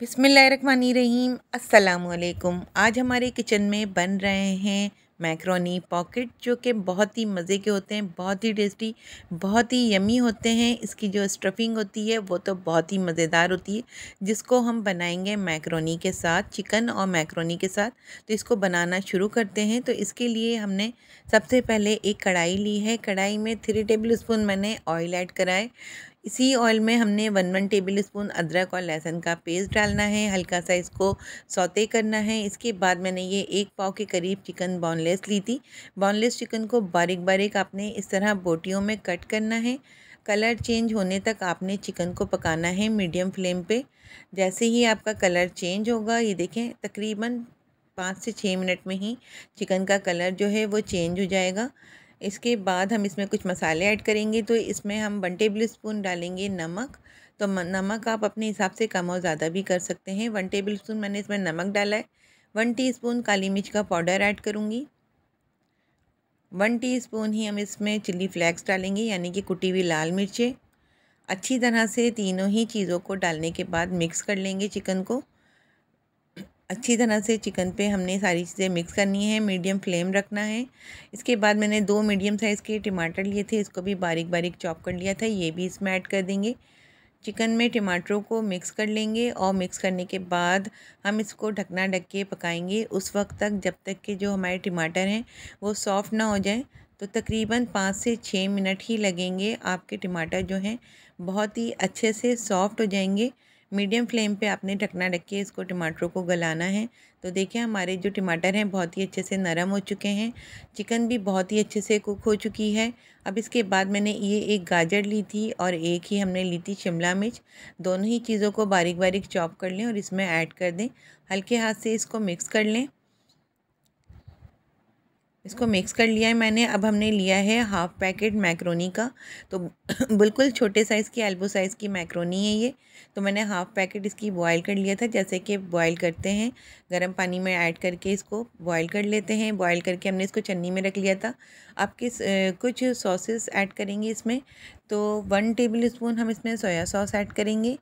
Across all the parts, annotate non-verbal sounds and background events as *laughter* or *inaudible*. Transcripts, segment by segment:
बिसमीम अस्सलाम आज हमारे किचन में बन रहे हैं मैक्रोनी पॉकेट जो कि बहुत ही मज़े के होते हैं बहुत ही टेस्टी बहुत ही यमी होते हैं इसकी जो स्टफिंग होती है वो तो बहुत ही मज़ेदार होती है जिसको हम बनाएंगे मैक्रोनी के साथ चिकन और मैक्रोनी के साथ तो इसको बनाना शुरू करते हैं तो इसके लिए हमने सबसे पहले एक कढ़ाई ली है कढ़ाई में थ्री टेबल स्पून मैंने ऑयल ऐड कराए इसी ऑयल में हमने वन वन टेबल स्पून अदरक और लहसुन का पेस्ट डालना है हल्का सा इसको सौते करना है इसके बाद मैंने ये एक पाव के करीब चिकन बोनलेस ली थी बोनलेस चिकन को बारीक बारीक आपने इस तरह बोटियों में कट करना है कलर चेंज होने तक आपने चिकन को पकाना है मीडियम फ्लेम पे जैसे ही आपका कलर चेंज होगा ये देखें तकरीबन पाँच से छः मिनट में ही चिकन का कलर जो है वो चेंज हो जाएगा इसके बाद हम इसमें कुछ मसाले ऐड करेंगे तो इसमें हम वन टेबल स्पून डालेंगे नमक तो नमक आप अपने हिसाब से कम और ज़्यादा भी कर सकते हैं वन टेबल स्पून मैंने इसमें नमक डाला है वन स्पून काली मिर्च का पाउडर ऐड करूँगी वन स्पून ही हम इसमें चिली फ्लैक्स डालेंगे यानी कि कुटी हुई लाल मिर्चें अच्छी तरह से तीनों ही चीज़ों को डालने के बाद मिक्स कर लेंगे चिकन को अच्छी तरह से चिकन पे हमने सारी चीज़ें मिक्स करनी है मीडियम फ्लेम रखना है इसके बाद मैंने दो मीडियम साइज़ के टमाटर लिए थे इसको भी बारीक बारीक चॉप कर लिया था ये भी इसमें ऐड कर देंगे चिकन में टमाटरों को मिक्स कर लेंगे और मिक्स करने के बाद हम इसको ढकना ढक के पकाएंगे उस वक्त तक जब तक कि जो हमारे टमाटर हैं वो सॉफ़्ट ना हो जाए तो तकरीबन पाँच से छः मिनट ही लगेंगे आपके टमाटर जो हैं बहुत ही अच्छे से सॉफ़्ट हो जाएंगे मीडियम फ्लेम पे आपने ढकना रख के इसको टमाटरों को गलाना है तो देखिए हमारे जो टमाटर हैं बहुत ही अच्छे से नरम हो चुके हैं चिकन भी बहुत ही अच्छे से कुक हो चुकी है अब इसके बाद मैंने ये एक गाजर ली थी और एक ही हमने ली थी शिमला मिर्च दोनों ही चीज़ों को बारीक बारीक चॉप कर लें और इसमें ऐड कर दें हल्के हाथ से इसको मिक्स कर लें इसको मिक्स कर लिया है मैंने अब हमने लिया है हाफ़ पैकेट मैक्रोनी का तो *coughs* बिल्कुल छोटे साइज़ की एल्बो साइज़ की मैक्रोनी है ये तो मैंने हाफ़ पैकेट इसकी बॉयल कर लिया था जैसे कि बॉयल करते हैं गर्म पानी में ऐड करके इसको बॉयल कर लेते हैं बॉईल करके हमने इसको चन्नी में रख लिया था आप किस कुछ सॉसेस ऐड करेंगे इसमें तो वन टेबल स्पून हम इसमें सोया सॉस ऐड करेंगे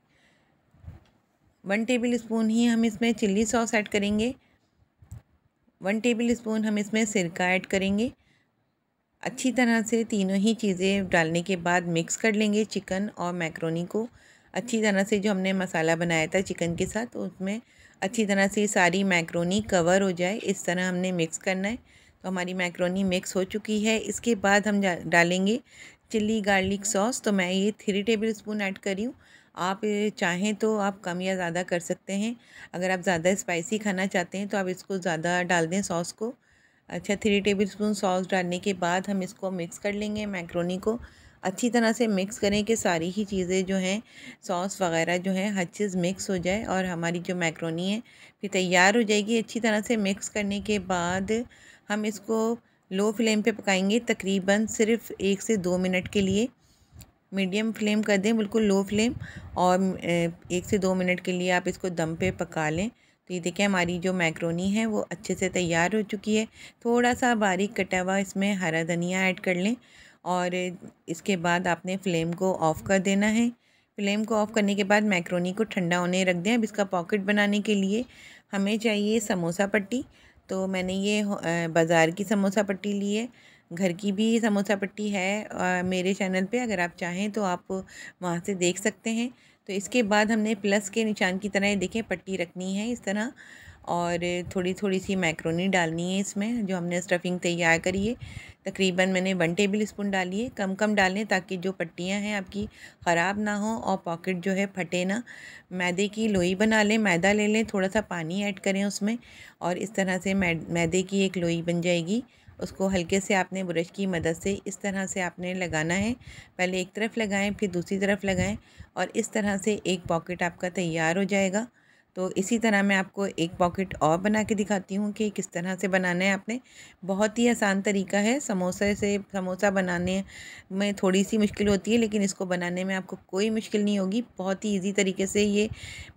वन टेबल स्पून ही हम इसमें चिल्ली सॉस ऐड करेंगे वन टेबल स्पून हम इसमें सिरका ऐड करेंगे अच्छी तरह से तीनों ही चीज़ें डालने के बाद मिक्स कर लेंगे चिकन और मैक्रोनी को अच्छी तरह से जो हमने मसाला बनाया था चिकन के साथ तो उसमें अच्छी तरह से सारी मैक्रोनी कवर हो जाए इस तरह हमने मिक्स करना है तो हमारी मैक्रोनी मिक्स हो चुकी है इसके बाद हम डालेंगे चिल्ली गार्लिक सॉस तो मैं ये थ्री टेबल स्पून ऐड करी हूँ आप चाहें तो आप कम या ज़्यादा कर सकते हैं अगर आप ज़्यादा स्पाइसी खाना चाहते हैं तो आप इसको ज़्यादा डाल दें सॉस को अच्छा थ्री टेबल स्पून सॉस डालने के बाद हम इसको मिक्स कर लेंगे मैक्रोनी को अच्छी तरह से मिक्स करें कि सारी ही चीज़ें जो हैं सॉस वगैरह जो है हर चीज़ मिक्स हो जाए और हमारी जो मैक्रोनी है फिर तैयार हो जाएगी अच्छी तरह से मिक्स करने के बाद हम इसको लो फ्लेम पे पकाएंगे तकरीबन सिर्फ एक से दो मिनट के लिए मीडियम फ्लेम कर दें बिल्कुल लो फ्लेम और एक से दो मिनट के लिए आप इसको दम पे पका लें तो ये देखिए हमारी जो मैक्रोनी है वो अच्छे से तैयार हो चुकी है थोड़ा सा बारीक कटा हुआ इसमें हरा धनिया ऐड कर लें और इसके बाद आपने फ्लेम को ऑफ़ कर देना है फ्लेम को ऑफ़ करने के बाद मैक्रोनी को ठंडा होने रख दें अब इसका पॉकेट बनाने के लिए हमें चाहिए समोसा पट्टी तो मैंने ये बाज़ार की समोसा पट्टी ली है घर की भी समोसा पट्टी है मेरे चैनल पे अगर आप चाहें तो आप वहाँ से देख सकते हैं तो इसके बाद हमने प्लस के निशान की तरह देखें पट्टी रखनी है इस तरह और थोड़ी थोड़ी सी मैक्रोनी डालनी है इसमें जो हमने स्टफिंग तैयार करी है तकरीबन मैंने वन टेबल स्पून डाली है कम कम डालें ताकि जो पट्टियां हैं आपकी ख़राब ना हो और पॉकेट जो है फटे ना मैदे की लोई बना लें मैदा ले लें थोड़ा सा पानी ऐड करें उसमें और इस तरह से मैदे की एक लोई बन जाएगी उसको हल्के से आपने ब्रश की मदद से इस तरह से आपने लगाना है पहले एक तरफ लगाएं फिर दूसरी तरफ लगाएं और इस तरह से एक पॉकेट आपका तैयार हो जाएगा तो इसी तरह मैं आपको एक पॉकेट और बना के दिखाती हूँ कि किस तरह से बनाना है आपने बहुत ही आसान तरीका है समोसे से समोसा बनाने में थोड़ी सी मुश्किल होती है लेकिन इसको बनाने में आपको कोई मुश्किल नहीं होगी बहुत ही इजी तरीके से ये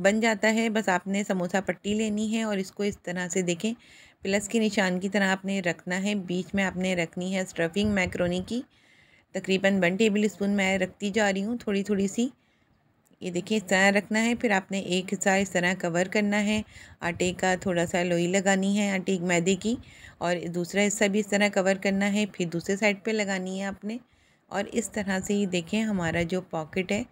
बन जाता है बस आपने समोसा पट्टी लेनी है और इसको इस तरह से देखें प्लस के निशान की तरह आपने रखना है बीच में आपने रखनी है स्टफिंग मैक्रोनी की तकरीबन वन टेबल स्पून मैं रखती जा रही हूँ थोड़ी थोड़ी सी ये देखिए इस तरह रखना है फिर आपने एक हिस्सा इस तरह कवर करना है आटे का थोड़ा सा लोई लगानी है आटे मैदे की और दूसरा हिस्सा भी इस तरह कवर करना है फिर दूसरे साइड पे लगानी है आपने और इस तरह से ये देखें हमारा जो पॉकेट है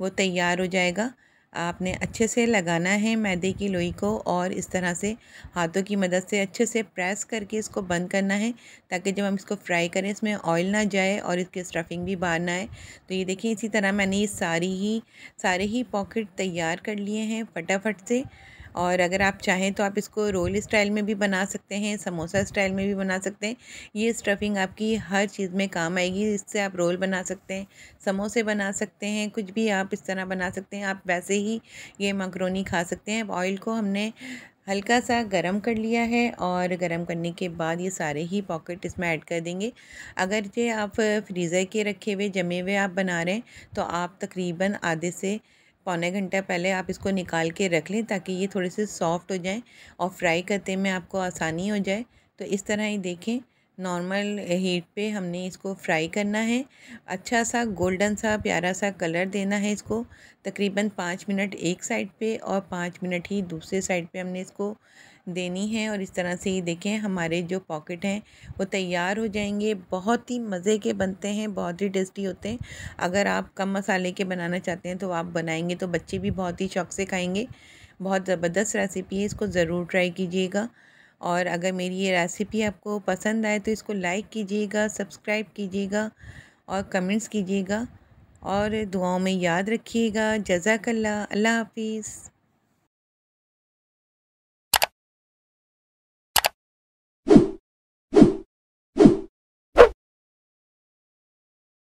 वो तैयार हो जाएगा आपने अच्छे से लगाना है मैदे की लोई को और इस तरह से हाथों की मदद से अच्छे से प्रेस करके इसको बंद करना है ताकि जब हम इसको फ्राई करें इसमें ऑयल ना जाए और इसकी स्टफिंग भी बाहर ना आए तो ये देखिए इसी तरह मैंने ये सारी ही सारे ही पॉकेट तैयार कर लिए हैं फटाफट से और अगर आप चाहें तो आप इसको रोल स्टाइल में भी बना सकते हैं समोसा स्टाइल में भी बना सकते हैं ये स्टफिंग आपकी हर चीज़ में काम आएगी इससे आप रोल बना सकते हैं समोसे बना सकते हैं कुछ भी आप इस तरह बना सकते हैं आप वैसे ही ये मकरोनी खा सकते हैं ऑयल को हमने हल्का सा गरम कर लिया है और गरम करने के बाद ये सारे ही पॉकेट इसमें ऐड कर देंगे अगर ये आप फ्रीज़र के रखे हुए जमे हुए आप बना रहे हैं तो आप तकरीबन आधे से पौने घंटा पहले आप इसको निकाल के रख लें ताकि ये थोड़े से सॉफ्ट हो जाएं और फ्राई करते में आपको आसानी हो जाए तो इस तरह ही देखें नॉर्मल हीट पे हमने इसको फ्राई करना है अच्छा सा गोल्डन सा प्यारा सा कलर देना है इसको तकरीबन पाँच मिनट एक साइड पे और पाँच मिनट ही दूसरे साइड पे हमने इसको देनी है और इस तरह से ये देखें हमारे जो पॉकेट हैं वो तैयार हो जाएंगे बहुत ही मज़े के बनते हैं बहुत ही टेस्टी होते हैं अगर आप कम मसाले के बनाना चाहते हैं तो आप बनाएंगे तो बच्चे भी बहुत ही शौक से खाएँगे बहुत ज़बरदस्त रेसिपी है इसको ज़रूर ट्राई कीजिएगा और अगर मेरी ये रेसिपी आपको पसंद आए तो इसको लाइक कीजिएगा सब्सक्राइब कीजिएगा और कमेंट्स कीजिएगा और दुआओं में याद रखिएगा जजाकल्ला अल्लाह हाफिज़